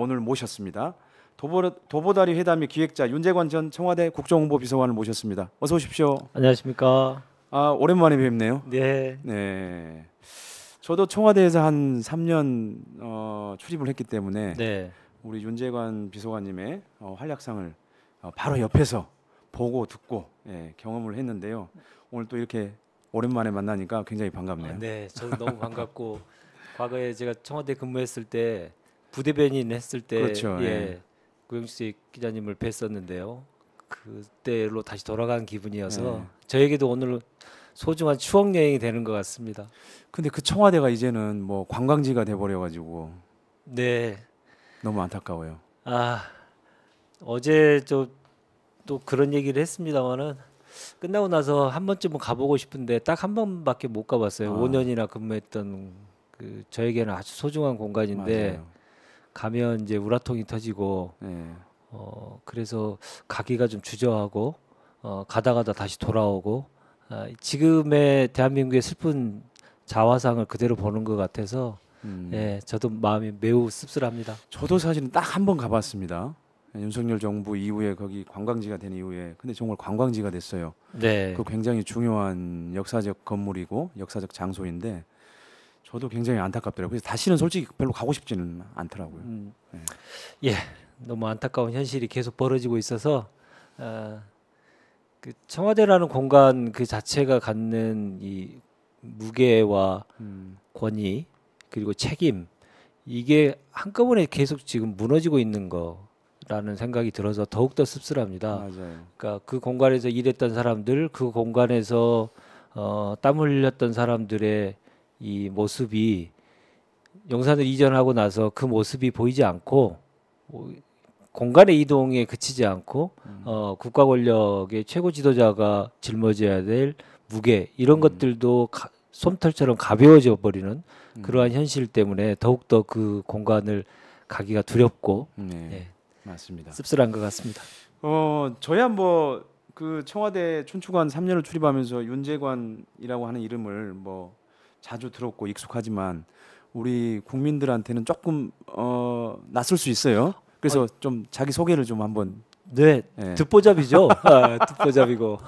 오늘 모셨습니다. 도보, 다리 회담의 기획자 윤재관 전 청와대 국정홍보 비서관을 모셨습니다. 어서 오십시오. 안녕하십니까. 아 오랜만에 뵙네요. 네. 네. 저도 청와대에서 한 3년 어, 출입을 했기 때문에 네. 우리 윤재관 비서관님의 어, 활약상을 어, 바로 옆에서 보고 듣고 예, 경험을 했는데요. 오늘 또 이렇게 오랜만에 만나니까 굉장히 반갑네요. 아, 네, 저도 너무 반갑고 과거에 제가 청와대 근무했을 때 부대변인 했을 때 그렇죠. 예, 고영식 예. 기자님을 뵀었는데요. 그때로 다시 돌아간 기분이어서 예. 저에게도 오늘 소중한 추억 여행이 되는 것 같습니다. 근데 그 청와대가 이제는 뭐 관광지가 돼 버려 가지고 네. 너무 안타까워요. 아. 어제 저 또 그런 얘기를 했습니다만은 끝나고 나서 한 번쯤은 가보고 싶은데 딱 한 번밖에 못 가봤어요. 아. 5년이나 근무했던 그 저에게는 아주 소중한 공간인데 맞아요. 가면 이제 우라통이 터지고 네. 어, 그래서 가기가 좀 주저하고 어, 가다 가다 다시 돌아오고 어, 지금의 대한민국의 슬픈 자화상을 그대로 보는 것 같아서 음. 예, 저도 마음이 매우 씁쓸합니다. 저도 사실은 딱 한 번 가봤습니다. 예, 윤석열 정부 이후에 거기 관광지가 된 이후에 근데 정말 관광지가 됐어요. 네. 그 굉장히 중요한 역사적 건물이고 역사적 장소인데 저도 굉장히 안타깝더라고요. 그래서 다시는 솔직히 별로 가고 싶지는 않더라고요. 음. 예. 예. 너무 안타까운 현실이 계속 벌어지고 있어서 어, 그 청와대라는 공간 그 자체가 갖는 이 무게와 음. 권위 그리고 책임 이게 한꺼번에 계속 지금 무너지고 있는 거라는 생각이 들어서 더욱더 씁쓸합니다. 맞아요. 그러니까 그 공간에서 일했던 사람들, 그 공간에서 어, 땀 흘렸던 사람들의 이 모습이 용산을 이전하고 나서 그 모습이 보이지 않고 공간의 이동에 그치지 않고 음. 어, 국가 권력의 최고 지도자가 짊어져야 될 무게 이런 음. 것들도 가, 솜털처럼 가벼워져 버리는 음. 그러한 현실 때문에 더욱더 그 공간을 가기가 두렵고 네, 예, 맞습니다. 씁쓸한 것 같습니다. 어 저야 뭐그 청와대 춘추관 3년을 출입하면서 윤재관이라고 하는 이름을 뭐 자주 들었고 익숙하지만 우리 국민들한테는 조금 어, 낯설 수 있어요. 그래서 어, 좀 자기 소개를 좀 한번. 네, 예. 듣보잡이죠. 아, 듣보잡이고.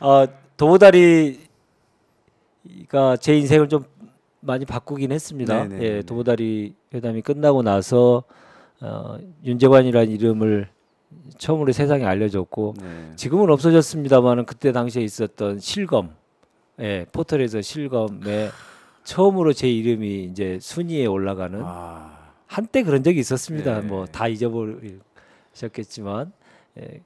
아, 도보다리가 제 인생을 좀 많이 바꾸긴 했습니다. 네네, 네, 예, 네, 네. 도보다리 회담이 끝나고 나서 어, 윤재관이라는 이름을 처음으로 세상에 알려줬고 네. 지금은 없어졌습니다만은 그때 당시에 있었던 실검 예, 포털에서 실검에 처음으로 제 이름이 이제 순위에 올라가는 아. 한때 그런 적이 있었습니다. 네. 예. 뭐다 잊어버리셨겠지만 예,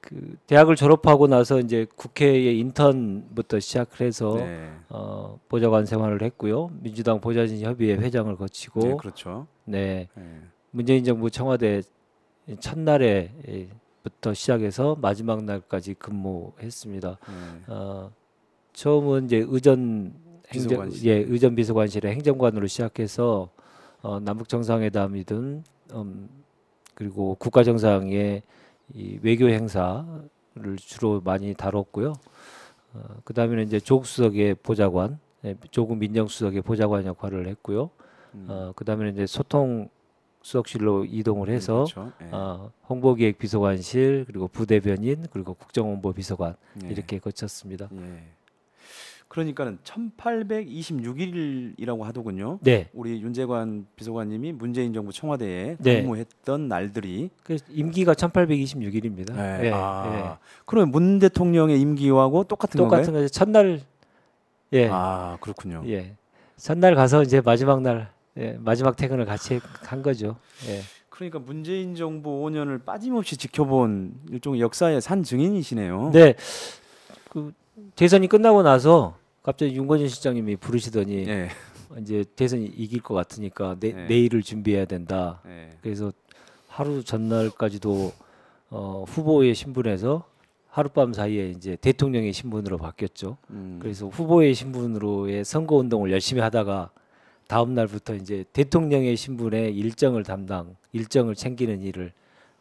그 대학을 졸업하고 나서 이제 국회의 인턴부터 시작을 해서 네. 어, 보좌관 생활을 했고요. 민주당 보좌진 협의회 회장을 거치고 네, 그렇죠. 네. 네. 문재인 정부 청와대 첫날에부터 시작해서 마지막 날까지 근무했습니다. 네. 어, 처음은 이제 의전 행정 비서관실. 예 의전 비서관실의 행정관으로 시작해서 어, 남북 정상회담이든 음, 그리고 국가 정상의 이 외교 행사를 주로 많이 다뤘고요. 어, 그 다음에는 이제 조국 수석의 보좌관, 예, 조국 민정수석의 보좌관 역할을 했고요. 음. 어, 그 다음에는 이제 소통 수석실로 이동을 해서 음, 그렇죠. 예. 어, 홍보기획 비서관실 그리고 부대변인 그리고 국정원보 비서관 예. 이렇게 거쳤습니다. 예. 그러니까는 1826일이라고 하더군요. 네. 우리 윤재관 비서관님이 문재인 정부 청와대에 네. 근무했던 날들이 그 임기가 1826일입니다. 네. 네. 아. 네. 그러면 문 대통령의 임기하고 똑같은 건가요? 똑같은 거죠. 첫날 예. 아, 그렇군요. 예. 첫날 가서 이제 마지막 날 예, 마지막 퇴근을 같이 간 거죠. 예. 그러니까 문재인 정부 5년을 빠짐없이 지켜본 일종의 역사의 산 증인이시네요. 네. 그 대선이 끝나고 나서 갑자기 윤건진 실장님이 부르시더니 네. 이제 대선이 이길 것 같으니까 내, 네. 내일을 준비해야 된다. 네. 그래서 하루 전날까지도 어, 후보의 신분에서 하룻밤 사이에 이제 대통령의 신분으로 바뀌었죠. 음. 그래서 후보의 신분으로의 선거 운동을 열심히 하다가 다음 날부터 이제 대통령의 신분의 일정을 담당, 일정을 챙기는 일을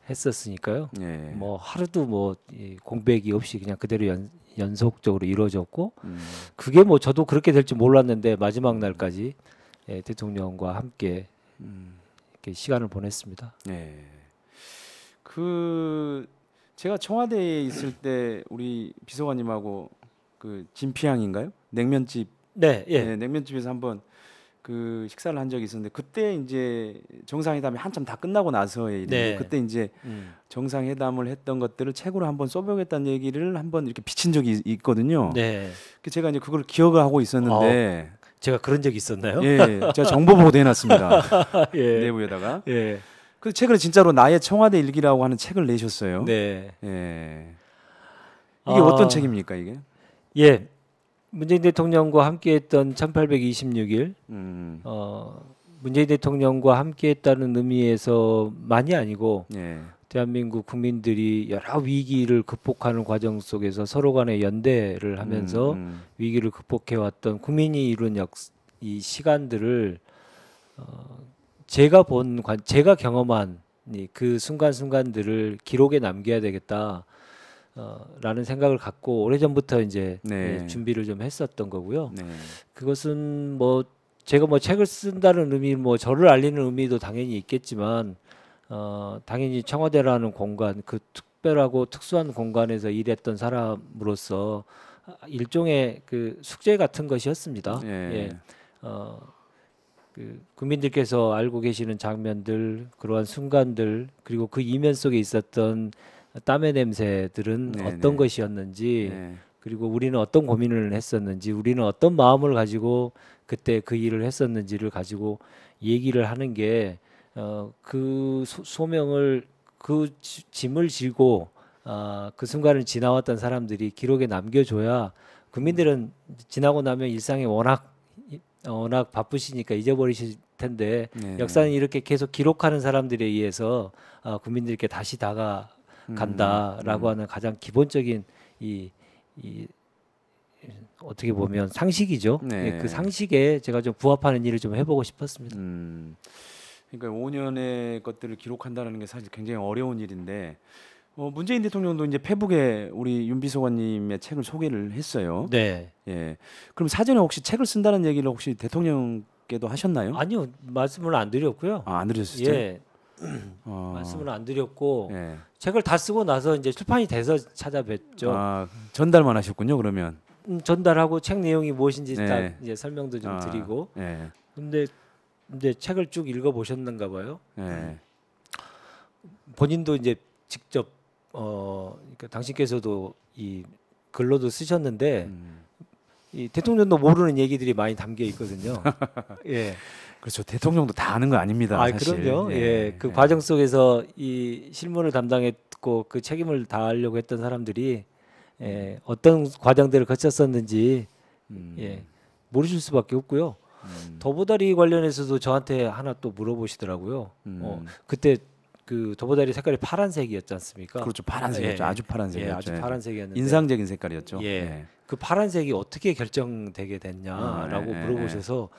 했었으니까요. 네. 뭐 하루도 뭐 공백이 없이 그냥 그대로 연, 연속적으로 이루어졌고 음. 그게 뭐 저도 그렇게 될지 몰랐는데 마지막 날까지 예, 대통령과 함께 음. 이렇게 시간을 보냈습니다. 네. 그 제가 청와대에 있을 때 우리 비서관님하고 그 진피향인가요? 냉면집. 네, 예. 네, 냉면집에서 한번 그 식사를 한 적이 있었는데 그때 이제 정상회담이 한참 다 끝나고 나서의 일인데 네. 그때 이제 음. 정상회담을 했던 것들을 책으로 한 번 써보겠다는 얘기를 한번 이렇게 비친 적이 있거든요. 네. 그 제가 이제 그걸 기억을 하고 있었는데 어, 제가 그런 적이 있었나요? 예, 예. 제가 정보 보도 해놨습니다 예. 내부에다가. 예. 그 책을 진짜로 나의 청와대 일기라고 하는 책을 내셨어요. 네. 예. 이게 아, 어떤 책입니까 이게? 예, 문재인 대통령과 함께했던 1826일 음. 어, 문재인 대통령과 함께했다는 의미에서만이 아니고 예. 대한민국 국민들이 여러 위기를 극복하는 과정 속에서 서로 간의 연대를 하면서 음, 음. 위기를 극복해왔던 국민이 이룬 역, 이 시간들을 어, 제가 본, 제가 경험한 그 순간순간들을 기록에 남겨야 되겠다. 어, 라는 생각을 갖고 오래전부터 이제 네. 예, 준비를 좀 했었던 거고요. 네. 그것은 뭐 제가 뭐 책을 쓴다는 의미, 뭐 저를 알리는 의미도 당연히 있겠지만 어, 당연히 청와대라는 공간, 그 특별하고 특수한 공간에서 일했던 사람으로서 일종의 그 숙제 같은 것이었습니다. 네. 예. 어, 그 국민들께서 알고 계시는 장면들, 그러한 순간들, 그리고 그 이면 속에 있었던 땀의 냄새들은 네네. 어떤 네. 것이었는지 네. 그리고 우리는 어떤 고민을 했었는지 우리는 어떤 마음을 가지고 그때 그 일을 했었는지를 가지고 얘기를 하는 게그 어, 그 소명을 그 짐을 지고 어, 그 순간을 지나왔던 사람들이 기록에 남겨줘야 국민들은 지나고 나면 일상에 워낙 워낙 바쁘시니까 잊어버리실 텐데 네 역사는 이렇게 계속 기록하는 사람들에 의해서 어, 국민들께 다시 다가 간다라고 음. 하는 가장 기본적인 이, 이 어떻게 보면 상식이죠. 네. 네, 그 상식에 제가 좀 부합하는 일을 좀 해보고 싶었습니다. 음. 그러니까 5년의 것들을 기록한다는 게 사실 굉장히 어려운 일인데 어, 문재인 대통령도 이제 페북에 우리 윤비서관님의 책을 소개를 했어요. 네. 예. 그럼 사전에 혹시 책을 쓴다는 얘기를 혹시 대통령께도 하셨나요? 아니요 말씀을 안 드렸고요. 아, 안 드렸었죠. 예. 어. 말씀을 안 드렸고 예. 책을 다 쓰고 나서 이제 출판이 돼서 찾아뵙죠 아, 전달만 하셨군요. 그러면 음, 전달하고 책 내용이 무엇인지 예. 딱 이제 설명도 좀 아, 드리고. 예. 근데 이제 책을 쭉 읽어 보셨는가 봐요. 예. 본인도 이제 직접 어 그러니까 당신께서도 이 글로도 쓰셨는데 음. 이 대통령도 모르는 얘기들이 많이 담겨 있거든요. 예. 그렇죠. 대통령도 다 아는 거 아닙니다. 아, 그럼요. 예, 예. 그 예. 과정 속에서 이 실무를 담당했고 그 책임을 다하려고 했던 사람들이 예, 음. 어떤 과정들을 거쳤었는지 음. 예, 모르실 수밖에 없고요. 음. 더보다리 관련해서도 저한테 하나 또 물어보시더라고요. 음. 어, 그때 그 더보다리 색깔이 파란색이었지 않습니까? 그렇죠. 파란색이었죠. 예. 예. 아주 파란색이었죠. 예, 아주 예. 파란색이었는데 인상적인 색깔이었죠. 예. 예. 그 파란색이 어떻게 결정되게 됐냐라고 아, 예, 물어보셔서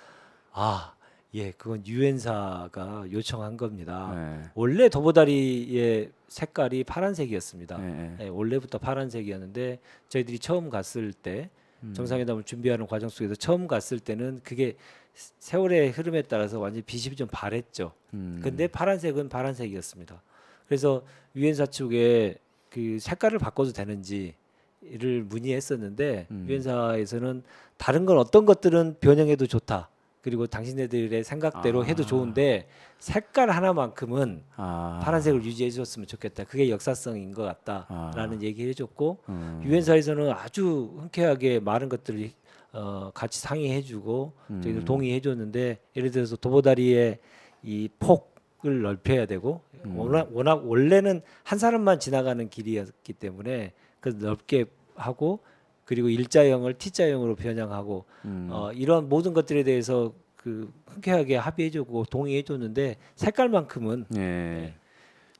아 예, 그건 유엔사가 요청한 겁니다. 네. 원래 도보다리의 색깔이 파란색이었습니다. 네, 네. 예, 원래부터 파란색이었는데 저희들이 처음 갔을 때 음. 정상회담을 준비하는 과정 속에서 처음 갔을 때는 그게 세월의 흐름에 따라서 완전히 빛이 좀 바랬죠. 그런데 음. 파란색은 파란색이었습니다. 그래서 유엔사 측에 그 색깔을 바꿔도 되는지 를 문의했었는데 음. 유엔사에서는 다른 건 어떤 것들은 변형해도 좋다. 그리고 당신네들의 생각대로 아. 해도 좋은데 색깔 하나만큼은 아. 파란색을 유지해 주었으면 좋겠다. 그게 역사성인 것 같다라는 아. 얘기를 해줬고 음. 유엔사에서는 아주 흔쾌하게 많은 것들을 어, 같이 상의해주고 음. 저희들 동의해줬는데 예를 들어서 도보다리의 이 폭을 넓혀야 되고 음. 워낙, 워낙 원래는 한 사람만 지나가는 길이었기 때문에 그 넓게 하고 그리고 일자형을 T자형으로 변형하고 음. 어, 이런 모든 것들에 대해서 그 흔쾌하게 합의해주고 동의해줬는데 색깔만큼은 예. 네,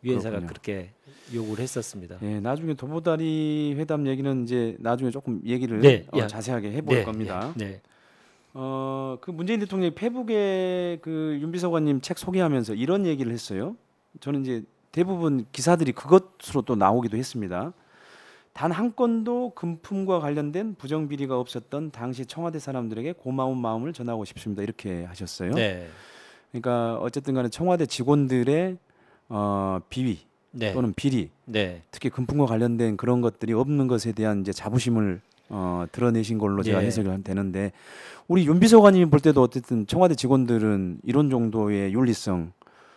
유엔사가 그렇군요. 그렇게 요구를 했었습니다. 예, 나중에 도보다리 회담 얘기는 이제 나중에 조금 얘기를 네, 어, 자세하게 해볼 네, 겁니다. 네, 네. 어, 그 문재인 대통령이 페북에 그 윤비서관님 책 소개하면서 이런 얘기를 했어요. 저는 이제 대부분 기사들이 그것으로 또 나오기도 했습니다. 단한 건도 금품과 관련된 부정 비리가 없었던 당시 청와대 사람들에게 고마운 마음을 전하고 싶습니다. 이렇게 하셨어요. 네. 그러니까 어쨌든 간에 청와대 직원들의 어, 비위 네. 또는 비리, 네. 특히 금품과 관련된 그런 것들이 없는 것에 대한 이제 자부심을 어, 드러내신 걸로 제가 예. 해석이 되는데 우리 윤 비서관님이 볼 때도 어쨌든 청와대 직원들은 이런 정도의 윤리성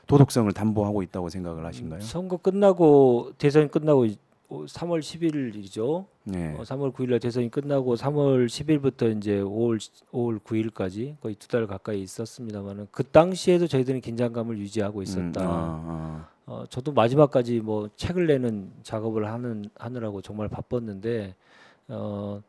도덕성을 담보하고 있다고 생각을 하신가요? 선거 끝나고 대선 끝나고 3월 어, 11일이죠. 네. 어, 3월 9일날 대선이 끝나고 3월 10일부터 이제 5월 5월 9일까지 거의 두 달 가까이 있었습니다만은 그 당시에도 저희들은 긴장감을 유지하고 음, 있었다. 음, 아, 아. 어, 저도 마지막까지 뭐 책을 내는 작업을 하는 하느라고 정말 바빴는데 어,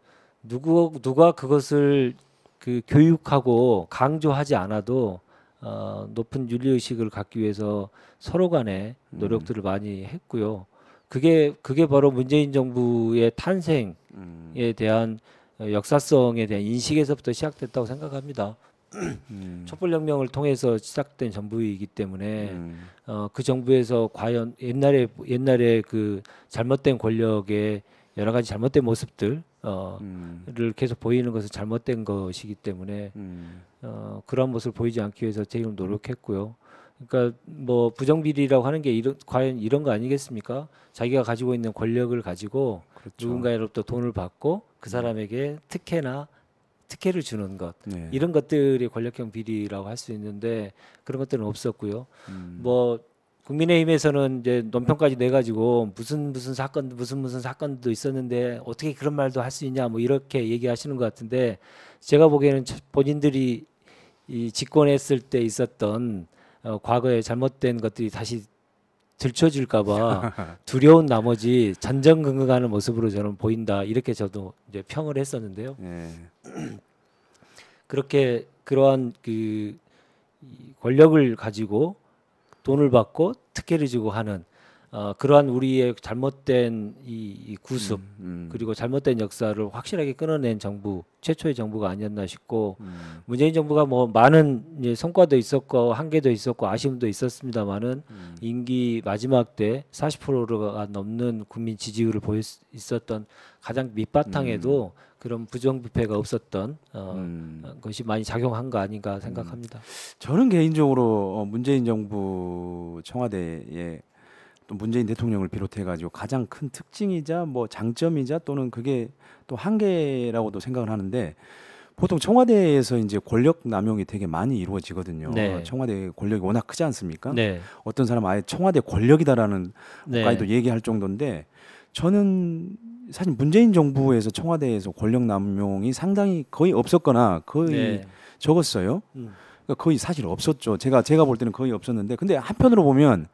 누구 누가 그것을 그 교육하고 강조하지 않아도 어, 높은 윤리 의식을 갖기 위해서 서로 간에 음. 노력들을 음. 많이 했고요. 그게 그게 바로 문재인 정부의 탄생에 음. 대한 어, 역사성에 대한 인식에서부터 시작됐다고 생각합니다. 음. 촛불혁명을 통해서 시작된 정부이기 때문에 음. 어, 그 정부에서 과연 옛날에 옛날에 그 잘못된 권력의 여러 가지 잘못된 모습들 을 어, 음. 계속 보이는 것은 잘못된 것이기 때문에 음. 어, 그런 모습을 보이지 않기 위해서 제일 노력했고요. 그러니까 뭐 부정비리라고 하는 게 이런, 과연 이런 거 아니겠습니까? 자기가 가지고 있는 권력을 가지고 그렇죠. 누군가로부터 돈을 받고 그 네. 사람에게 특혜나 특혜를 주는 것 네. 이런 것들이 권력형 비리라고 할 수 있는데 그런 것들은 없었고요. 음. 뭐 국민의힘에서는 이제 논평까지 내 가지고 무슨 무슨 사건 무슨 무슨 사건도 있었는데 어떻게 그런 말도 할 수 있냐 뭐 이렇게 얘기하시는 것 같은데 제가 보기에는 본인들이 이 집권했을 때 있었던 어, 과거에 잘못된 것들이 다시 들춰질까봐 두려운 나머지 잔정긍긍하는 모습으로 저는 보인다 이렇게 저도 이제 평을 했었는데요. 네. 그렇게 그러한 그 권력을 가지고 돈을 받고 특혜를 주고 하는 어, 그러한 우리의 잘못된 이, 이 구습 음, 음. 그리고 잘못된 역사를 확실하게 끊어낸 정부 최초의 정부가 아니었나 싶고 음. 문재인 정부가 뭐 많은 성과도 있었고 한계도 있었고 아쉬움도 있었습니다만은 음. 임기 마지막 때 40%가 넘는 국민 지지율을 보일 수 있었던 가장 밑바탕에도 음. 그런 부정부패가 없었던 어, 음. 것이 많이 작용한 거 아닌가 생각합니다. 저는 개인적으로 어, 문재인 정부 청와대에 또 문재인 대통령을 비롯해 가지고 가장 큰 특징이자 뭐 장점이자 또는 그게 또 한계라고도 생각을 하는데 보통 청와대에서 이제 권력 남용이 되게 많이 이루어지거든요. 네. 청와대 권력이 워낙 크지 않습니까? 네. 어떤 사람 아예 청와대 권력이다라는 네. 것까지도 네. 얘기할 정도인데 저는 사실 문재인 정부에서 청와대에서 권력 남용이 상당히 거의 없었거나 거의 네. 적었어요. 음. 그러니까 거의 사실 없었죠. 제가 제가 볼 때는 거의 없었는데 근데 한편으로 보면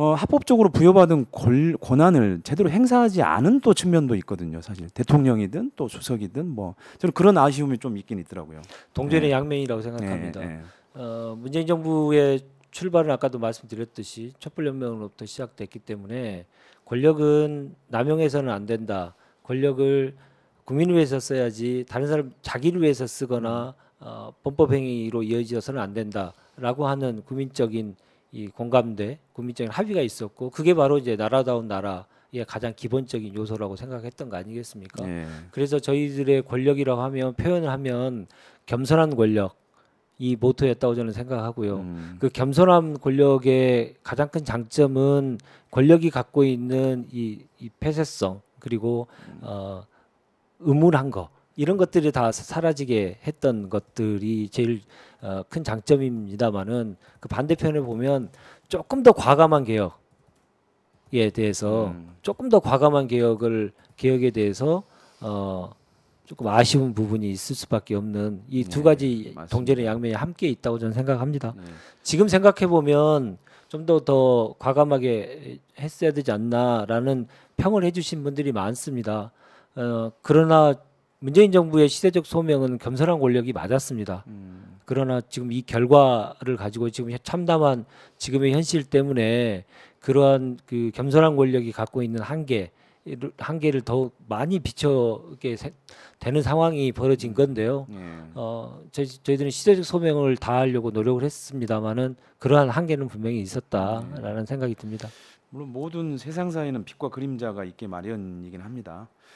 어, 합법적으로 부여받은 권, 권한을 제대로 행사하지 않은 또 측면도 있거든요. 사실 대통령이든 또 수석이든 뭐 저는 그런 아쉬움이 좀 있긴 있더라고요. 동전의 네. 양면이라고 네, 생각합니다. 네, 네. 어, 문재인 정부의 출발은 아까도 말씀드렸듯이 촛불연명으로부터 시작됐기 때문에 권력은 남용해서는 안 된다. 권력을 국민을 위해서 써야지 다른 사람 자기를 위해서 쓰거나 어, 범법행위로 이어져서는 안 된다라고 하는 국민적인 이 공감대, 국민적인 합의가 있었고 그게 바로 이제 나라다운 나라 의 가장 기본적인 요소라고 생각했던 거 아니겠습니까? 네. 그래서 저희들의 권력이라고 하면 표현을 하면 겸손한 권력 이 모토였다고 저는 생각하고요. 음. 그 겸손한 권력의 가장 큰 장점은 권력이 갖고 있는 이, 이 폐쇄성 그리고 음. 어, 의문한 거 이런 것들이 다 사라지게 했던 것들이 제일 어, 큰 장점입니다만은 그 반대편을 보면 조금 더 과감한 개혁에 대해서 음. 조금 더 과감한 개혁을 개혁에 대해서 어 조금 아쉬운 부분이 있을 수밖에 없는 이두 네, 가지 동전의 양면이 함께 있다고 저는 생각합니다. 네. 지금 생각해 보면 좀 더더 더 과감하게 했어야 되지 않나라는 평을 해주신 분들이 많습니다. 어, 그러나 문재인 정부의 시대적 소명은 겸손한 권력이 맞았습니다. 음. 그러나 지금 이 결과를 가지고 지금 참담한 지금의 현실 때문에 그러한 그 겸손한 권력이 갖고 있는 한계 한계를 더 많이 비춰게 되는 상황이 벌어진 건데요. 예. 어, 저희, 저희들은 시대적 소명을 다하려고 노력을 했습니다만은 그러한 한계는 분명히 있었다라는 예. 생각이 듭니다. 물론 모든 세상 사에는 빛과 그림자가 있게 마련이긴 합니다.